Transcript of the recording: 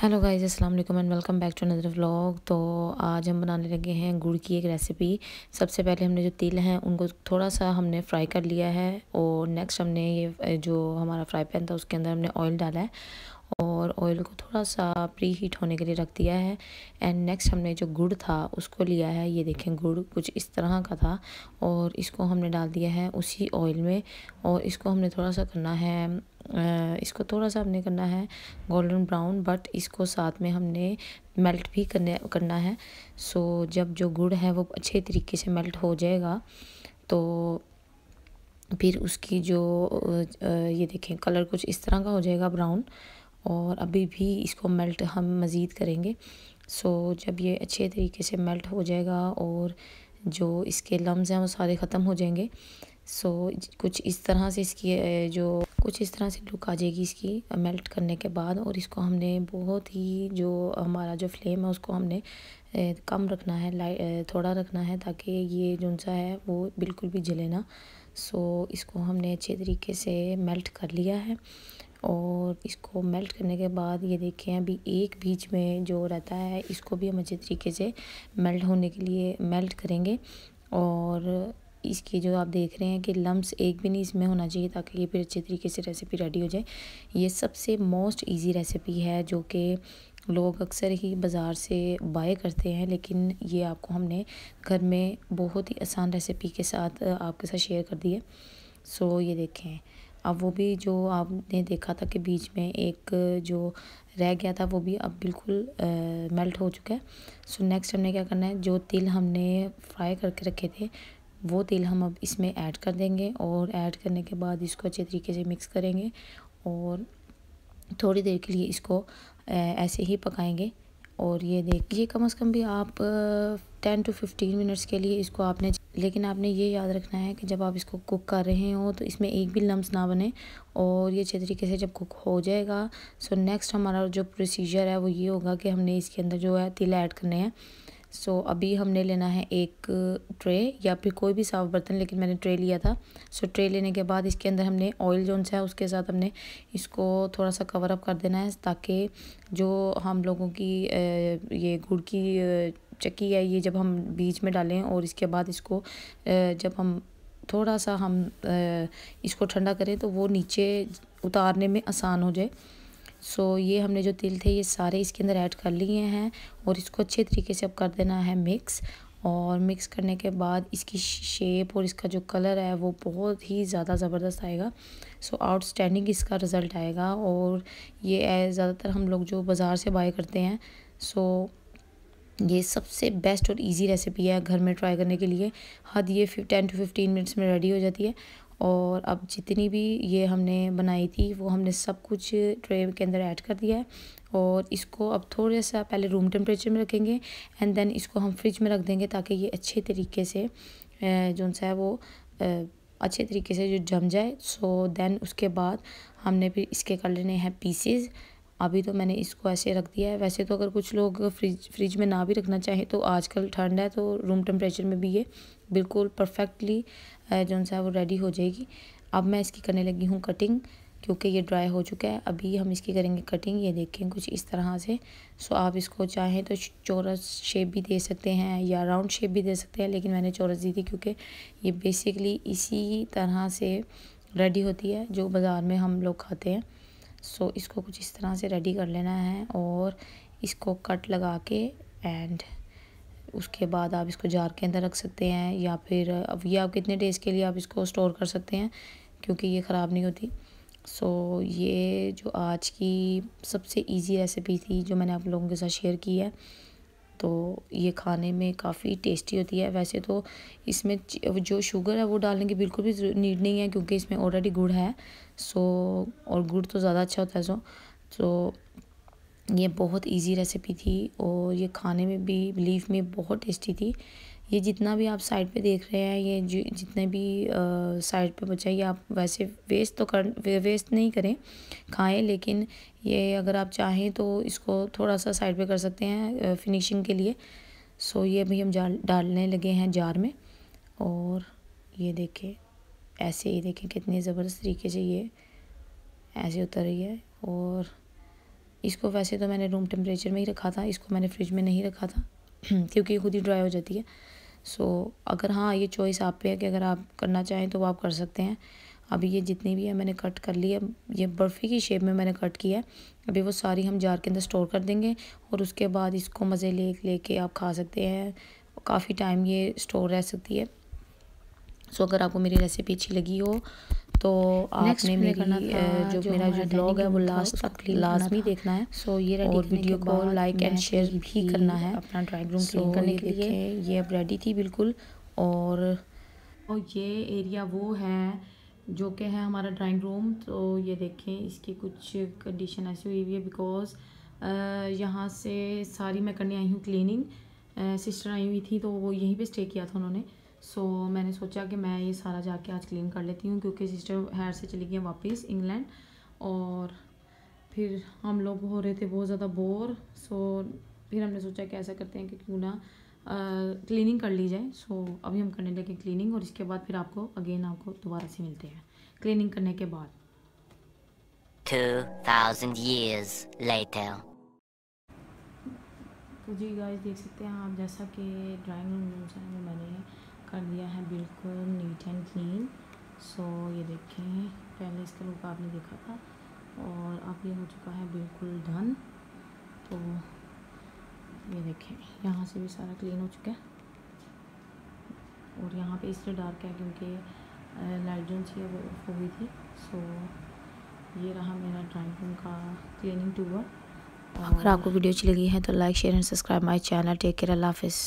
hello guys अस्सलाम वालेकुम and welcome back to another vlog तो आज हम बनाने लगे हैं गुड़ की एक रेसिपी सबसे पहले हमने जो तिल हैं उनको थोड़ा सा हमने फ्राई कर लिया है और नेक्स्ट हमने ये जो हमारा फ्राई पैन था उसके अंदर हमने ऑयल डाला है और ऑयल को थोड़ा सा प्री हीट होने के लिए रख दिया है एंड नेक्स्ट हमने जो गुड़ था उसको लिया है ये देखें गुड़ कुछ इस तरह का था और इसको हमने डाल दिया है उसी ऑयल में और इसको हमने थोड़ा सा करना है इसको थोड़ा सा हमने करना है गोल्डन ब्राउन बट इसको साथ में हमने मेल्ट भी करने करना है सो जब जो गुड़ है वो अच्छे तरीके से मेल्ट हो जाएगा तो फिर उसकी जो ये देखें कलर कुछ इस तरह का हो जाएगा ब्राउन और अभी भी इसको मेल्ट हम मज़ीद करेंगे सो जब ये अच्छे तरीके से मेल्ट हो जाएगा और जो इसके लम्स हैं वो सारे ख़त्म हो जाएंगे सो कुछ इस तरह से इसकी जो कुछ इस तरह से लुक आ जाएगी इसकी मेल्ट करने के बाद और इसको हमने बहुत ही जो हमारा जो फ्लेम है उसको हमने कम रखना है लाइट थोड़ा रखना है ताकि ये जो सा है वो बिल्कुल भी जले ना सो इसको हमने अच्छे तरीके से मेल्ट कर लिया है और इसको मेल्ट करने के बाद ये देखें अभी एक बीच में जो रहता है इसको भी हम अच्छे तरीके से मेल्ट होने के लिए मेल्ट करेंगे और इसकी जो आप देख रहे हैं कि लम्स एक भी नहीं इसमें होना चाहिए ताकि ये फिर अच्छे तरीके से रेसिपी रेडी हो जाए ये सबसे मोस्ट इजी रेसिपी है जो कि लोग अक्सर ही बाज़ार से बाय करते हैं लेकिन ये आपको हमने घर में बहुत ही आसान रेसिपी के साथ आपके साथ शेयर कर दी है सो ये देखें अब वो भी जो आपने देखा था कि बीच में एक जो रह गया था वो भी अब बिल्कुल आ, मेल्ट हो चुका है सो नेक्स्ट हमने क्या करना है जो तिल हमने फ्राई करके रखे थे वो तेल हम अब इसमें ऐड कर देंगे और ऐड करने के बाद इसको अच्छे तरीके से मिक्स करेंगे और थोड़ी देर के लिए इसको ऐसे ही पकाएंगे और ये देखिए कम से कम भी आप टेन टू फिफ्टीन मिनट्स के लिए इसको आपने लेकिन आपने ये याद रखना है कि जब आप इसको कुक कर रहे हो तो इसमें एक भी लम्स ना बने और ये अच्छे तरीके से जब कुक हो जाएगा सो नेक्स्ट हमारा जो प्रोसीजर है वो ये होगा कि हमने इसके अंदर जो है तिल ऐड करने हैं सो so, अभी हमने लेना है एक ट्रे या फिर कोई भी साफ बर्तन लेकिन मैंने ट्रे लिया था सो so, ट्रे लेने के बाद इसके अंदर हमने ऑयल जो सा है उसके साथ हमने इसको थोड़ा सा कवर अप कर देना है ताकि जो हम लोगों की ये गुड़ की चक्की है ये जब हम बीच में डालें और इसके बाद इसको जब हम थोड़ा सा हम इसको ठंडा करें तो वो नीचे उतारने में आसान हो जाए सो ये हमने जो तिल थे ये सारे इसके अंदर ऐड कर लिए हैं और इसको अच्छे तरीके से अब कर देना है मिक्स और मिक्स करने के बाद इसकी शेप और इसका जो कलर है वो बहुत ही ज़्यादा ज़बरदस्त आएगा सो आउटस्टैंडिंग इसका रिज़ल्ट आएगा और ये ज़्यादातर हम लोग जो बाज़ार से बाय करते हैं सो ये सबसे बेस्ट और इजी रेसिपी है घर में ट्राई करने के लिए हद ये टेन टू फिफ्टीन मिनट्स में रेडी हो जाती है और अब जितनी भी ये हमने बनाई थी वो हमने सब कुछ ट्रे के अंदर ऐड कर दिया है और इसको अब थोड़ा सा पहले रूम टेम्परेचर में रखेंगे एंड देन इसको हम फ्रिज में रख देंगे ताकि ये अच्छे तरीके से जो सा है वो अच्छे तरीके से जो जम जाए सो देन उसके बाद हमने फिर इसके कर लेने हैं पीसीज अभी तो मैंने इसको ऐसे रख दिया है वैसे तो अगर कुछ लोग फ्रिज फ्रिज में ना भी रखना चाहें तो आजकल ठंड है तो रूम टेम्परेचर में भी ये बिल्कुल परफेक्टली जो सा वो रेडी हो जाएगी अब मैं इसकी करने लगी हूँ कटिंग क्योंकि ये ड्राई हो चुका है अभी हम इसकी करेंगे कटिंग ये देखें कुछ इस तरह से सो आप इसको चाहें तो चौरस शेप भी दे सकते हैं या राउंड शेप भी दे सकते हैं लेकिन मैंने चौरस दी थी क्योंकि ये बेसिकली इसी तरह से रेडी होती है जो बाज़ार में हम लोग खाते हैं सो इसको कुछ इस तरह से रेडी कर लेना है और इसको कट लगा के एंड उसके बाद आप इसको जार के अंदर रख सकते हैं या फिर अब ये आप कितने डेज़ के लिए आप इसको स्टोर कर सकते हैं क्योंकि ये ख़राब नहीं होती सो so, ये जो आज की सबसे इजी रेसिपी थी जो मैंने आप लोगों के साथ शेयर की है तो ये खाने में काफ़ी टेस्टी होती है वैसे तो इसमें जो शुगर है वो डालने की बिल्कुल भी नीड नहीं है क्योंकि इसमें ऑलरेडी गुड़ है सो और गुड़ तो ज़्यादा अच्छा होता है सो तो ये बहुत इजी रेसिपी थी और ये खाने में भी बिलीव में बहुत टेस्टी थी ये जितना भी आप साइड पे देख रहे हैं ये जितने भी साइड पे बचा ये आप वैसे वेस्ट तो कर वेस्ट नहीं करें खाएं लेकिन ये अगर आप चाहें तो इसको थोड़ा सा साइड पे कर सकते हैं फिनिशिंग के लिए सो ये भी हम डालने लगे हैं जार में और ये देखें ऐसे ही देखें कितने ज़बरदस्त तरीके से ये ऐसे उतर रही है और इसको वैसे तो मैंने रूम टेम्परेचर में ही रखा था इसको मैंने फ्रिज में नहीं रखा था क्योंकि खुद ही ड्राई हो जाती है सो so, अगर हाँ ये चॉइस आप पे है कि अगर आप करना चाहें तो वो आप कर सकते हैं अभी ये जितनी भी है मैंने कट कर ली है ये बर्फ़ी की शेप में मैंने कट किया है अभी वो सारी हम जार के अंदर स्टोर कर देंगे और उसके बाद इसको मज़े ले लेके आप खा सकते हैं काफ़ी टाइम ये स्टोर रह सकती है सो so, अगर आपको मेरी रेसिपी अच्छी लगी हो तो आपने मेरी जो, जो मेरा जो ब्लॉग है वो लास्ट तक लाजमी देखना है सो ये और वीडियो को लाइक एंड शेयर भी करना है अपना ड्राइंग रूम क्लीन करने के लिए ये अब रेडी थी बिल्कुल और ये एरिया वो है जो कि है हमारा ड्राइंग रूम तो ये देखें इसकी कुछ कंडीशन ऐसी हुई हुई है बिकॉज़ यहाँ से सारी मैं करने आई हूँ क्लीनिंग सिस्टर आई हुई थी तो वो यहीं पे स्टे किया था उन्होंने सो so, मैंने सोचा कि मैं ये सारा जाके आज क्लीन कर लेती हूँ क्योंकि सिस्टर हेयर से चली गई वापस इंग्लैंड और फिर हम लोग हो रहे थे बहुत ज़्यादा बोर सो so, फिर हमने सोचा कि ऐसा करते हैं कि क्यों ना क्लीनिंग कर ली जाए सो so, अभी हम करने लगे क्लीनिंग और इसके बाद फिर आपको अगेन आपको दोबारा से मिलते हैं क्लीनिंग करने के बाद तो जी गाइस देख सकते हैं आप जैसा कि ड्राइंग रूम सो so, ये देखें पहले इसके लोग आपने देखा था और अब ये हो चुका है बिल्कुल धन तो ये देखें यहाँ से भी सारा क्लीन हो चुका है और यहाँ पे इसलिए डार्क है क्योंकि लाइट जो थी वो हो गई थी सो ये रहा मेरा ड्राइंग रूम का क्लीनिंग टूर अगर आपको वीडियो अच्छी लगी है तो like share and subscribe my channel take care अल्लाह हाफिज़